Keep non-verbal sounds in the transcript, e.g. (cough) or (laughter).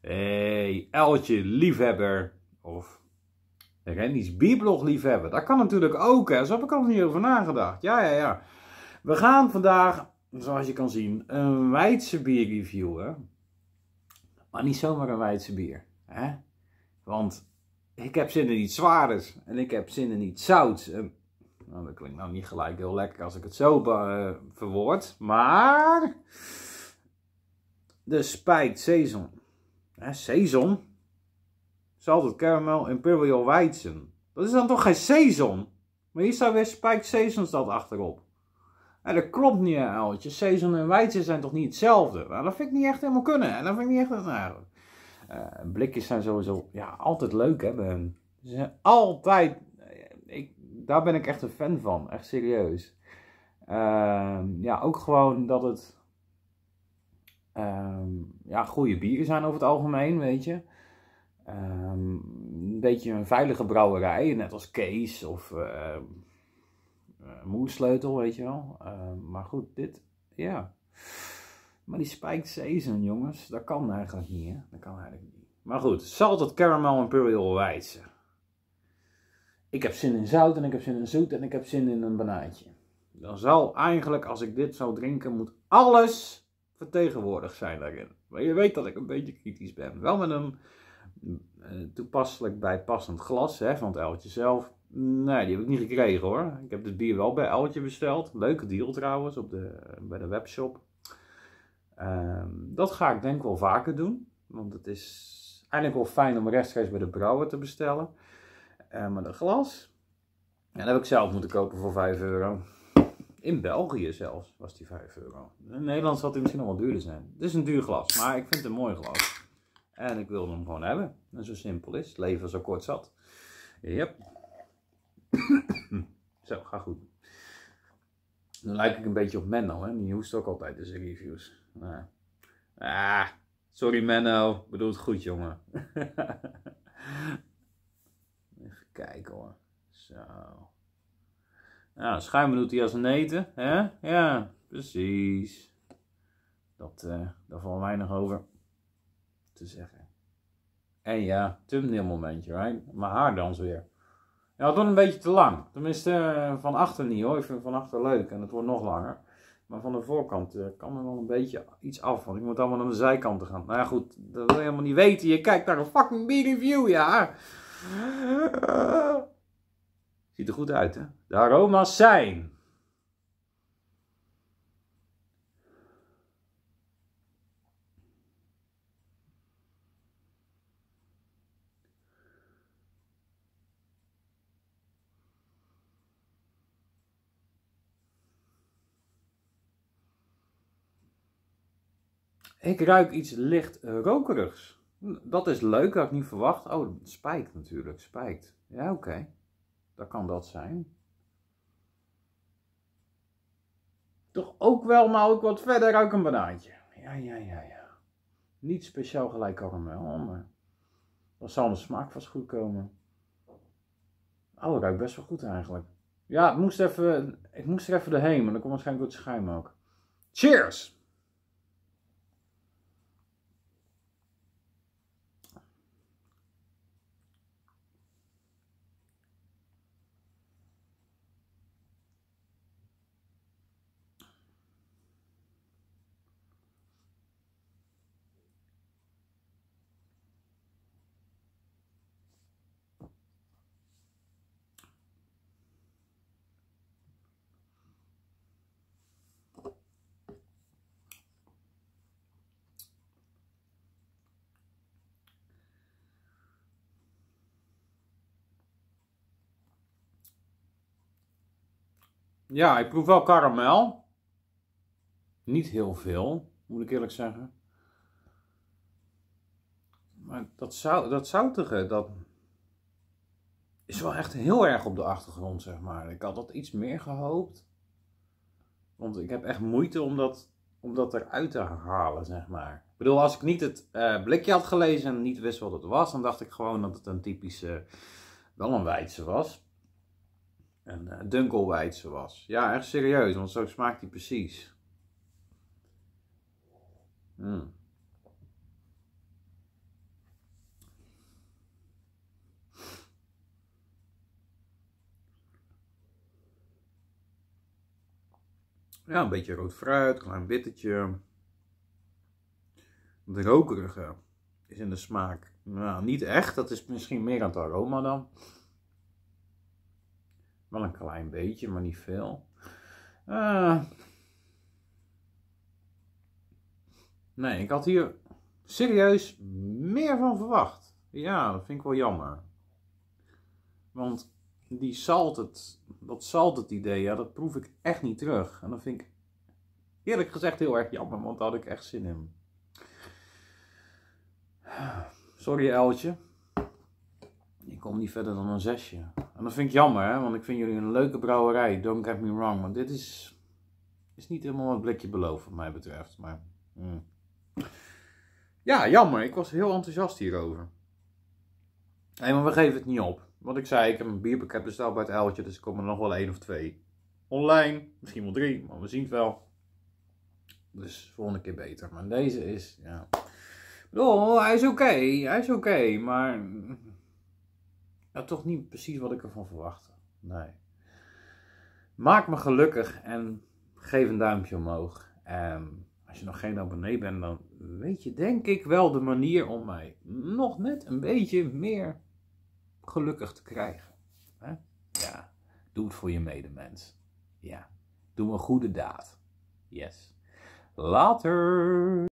hey, Eltje liefhebber. Of Rennie's blog liefhebber. Dat kan natuurlijk ook, hè. Zo heb ik al niet over nagedacht. Ja, ja, ja. We gaan vandaag, zoals je kan zien, een Weidse bier reviewen. Maar niet zomaar een Weidse bier. Hè? Want ik heb zin in iets zwaars en ik heb zin in iets zouts. Nou, dat klinkt nou niet gelijk heel lekker als ik het zo eh, verwoord. Maar. De spijt seizoen. Season? Zal Salted caramel imperial weizen. Dat is dan toch geen season. Maar hier staat weer spiked Saison staat achterop. En dat klopt niet, uiltje. Saison en weizen zijn toch niet hetzelfde? Nou, dat vind ik niet echt helemaal kunnen. En dat vind ik niet echt... Nou, eh, blikjes zijn sowieso ja, altijd leuk, hè, Ze zijn altijd... Eh, ik, daar ben ik echt een fan van. Echt serieus. Ehm, ja, ook gewoon dat het Ehm, ja, goede bieren zijn over het algemeen, weet je. Ehm, een beetje een veilige brouwerij, net als Kees of uh, Moersleutel, weet je wel. maar goed, dit, ja. Maar die spiked season, jongens, dat kan eigenlijk niet, hè. Dat kan eigenlijk niet. Maar goed, salted caramel imperial wijze. Ik heb zin in zout en ik heb zin in zoet en ik heb zin in een banaantje. Dan zal eigenlijk, als ik dit zou drinken, moet alles Tegenwoordig zijn daarin. Maar je weet dat ik een beetje kritisch ben. Wel met een eh, toepasselijk bijpassend glas hè, van het Eltje zelf. Nee, die heb ik niet gekregen hoor. Ik heb dit bier wel bij Eltje besteld. Leuke deal trouwens op de, bij de webshop. Ehm, dat ga ik denk ik wel vaker doen. Want het is eigenlijk wel fijn om rechtstreeks bij de brouwer te bestellen. Eh, maar de glas, ja, dat heb ik zelf moeten kopen voor 5 euro. In België zelfs was die 5 euro. In Nederland zal die misschien nog wel duurder zijn. Het is een duur glas, maar ik vind het een mooi glas. En ik wilde hem gewoon hebben. En zo simpel is. leven zo kort zat. Yep. (coughs) zo, ga goed. Dan lijk ik een beetje op Menno, hè? die hoest ook altijd in zijn reviews. Nou. Ah, sorry Menno, het goed jongen. (laughs) Even kijken hoor. Zo. Nou, schuimen doet hij als een eten. Hè? Ja, precies. Dat, uh, daar valt weinig over te zeggen. En ja, thumbnail momentje, right? Mijn dans weer. Ja, wordt een beetje te lang. Tenminste, eh, van achter niet hoor. Ik vind van achter leuk en het wordt nog langer. Maar van de voorkant eh, kan er wel een beetje iets af. Want ik moet allemaal naar de zijkanten gaan. Nou ja, goed. Dat wil je helemaal niet weten. Je kijkt naar een fucking B-review, ja. Ziet er goed uit, hè? De aroma's zijn. Ik ruik iets licht rokerigs. Dat is leuk, dat had ik niet verwacht. Oh, spijt natuurlijk, spijkt. Ja, oké. Dat kan dat zijn. Toch ook wel, maar ook wat verder ruik een banaantje. Ja, ja, ja, ja. Niet speciaal gelijk karamel, maar dan zal de smaak vast goed komen. Oh, dat ruikt best wel goed eigenlijk. Ja, ik moest, even, ik moest er even doorheen, maar dan komt waarschijnlijk het schuim ook. Cheers! Ja, ik proef wel karamel. Niet heel veel, moet ik eerlijk zeggen. Maar dat, zout, dat zoutige, dat is wel echt heel erg op de achtergrond, zeg maar. Ik had dat iets meer gehoopt. Want ik heb echt moeite om dat, om dat eruit te halen, zeg maar. Ik bedoel, als ik niet het eh, blikje had gelezen en niet wist wat het was, dan dacht ik gewoon dat het een typische, wel een wijdse was een eh, dunkelwijd was. Ja, echt serieus, want zo smaakt die precies. Hmm. Ja, een beetje rood fruit, klein witte. De rokerige is in de smaak. Nou, niet echt. Dat is misschien meer aan het aroma dan. Wel een klein beetje, maar niet veel. Eh. nee, ik had hier serieus meer van verwacht. Ja, dat vind ik wel jammer. Want die salted, dat salted idee, ja, dat proef ik echt niet terug. En dat vind ik eerlijk gezegd heel erg jammer, want daar had ik echt zin in. Sorry, Eltje. Ik kom niet verder dan een zesje. En dat vind ik jammer, hè? want ik vind jullie een leuke brouwerij. Don't get me wrong, want dit is, is niet helemaal het blikje beloofd, wat mij betreft. Maar, mm. Ja, jammer. Ik was heel enthousiast hierover. Hé, maar we geven het niet op. Wat ik zei, ik heb een bierpakket besteld bij het Uiltje, dus er komen er nog wel één of twee. Online, misschien wel drie, maar we zien het wel. Dus volgende keer beter. Maar deze is, ja... Oh, hij is oké, hij is oké, maar mm. Nou, toch niet precies wat ik ervan verwachtte. Nee. Maak me gelukkig en geef een duimpje omhoog. En als je nog geen abonnee bent, dan weet je denk ik wel de manier om mij nog net een beetje meer gelukkig te krijgen. Ja, doe het voor je medemens. Ja, doe een goede daad. Yes. Later.